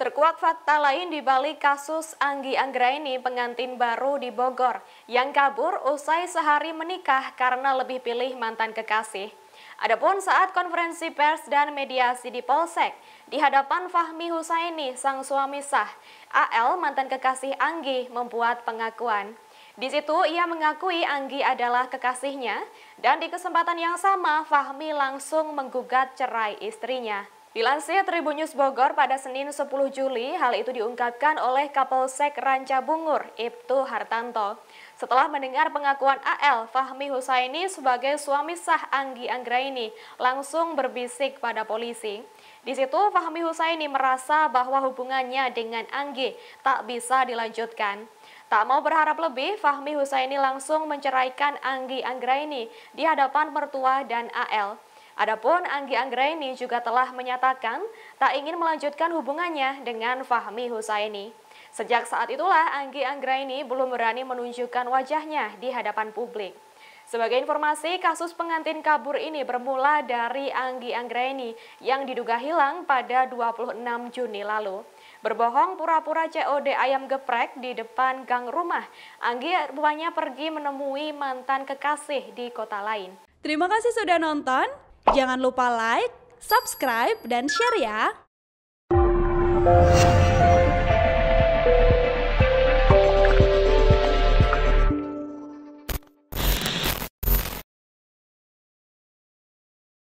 Terkuak fakta lain di balik kasus Anggi Anggraini pengantin baru di Bogor yang kabur usai sehari menikah karena lebih pilih mantan kekasih. Adapun saat konferensi pers dan mediasi di Polsek, di hadapan Fahmi Husaini, sang suami sah, AL mantan kekasih Anggi membuat pengakuan. Di situ ia mengakui Anggi adalah kekasihnya dan di kesempatan yang sama Fahmi langsung menggugat cerai istrinya. Dilansir Tribun News Bogor pada Senin 10 Juli, hal itu diungkapkan oleh Kapolsek Ranca Bungur, Ibtu Hartanto. Setelah mendengar pengakuan AL, Fahmi Husaini sebagai suami sah Anggi Anggraini langsung berbisik pada polisi. Di situ Fahmi Husaini merasa bahwa hubungannya dengan Anggi tak bisa dilanjutkan. Tak mau berharap lebih, Fahmi Husaini langsung menceraikan Anggi Anggraini di hadapan mertua dan AL. Adapun Anggi Anggraini juga telah menyatakan tak ingin melanjutkan hubungannya dengan Fahmi Husaini. Sejak saat itulah Anggi Anggraini belum berani menunjukkan wajahnya di hadapan publik. Sebagai informasi, kasus pengantin kabur ini bermula dari Anggi Anggreni yang diduga hilang pada 26 Juni lalu. Berbohong pura-pura COD ayam geprek di depan gang rumah, Anggi rupanya pergi menemui mantan kekasih di kota lain. Terima kasih sudah nonton, jangan lupa like, subscribe, dan share ya!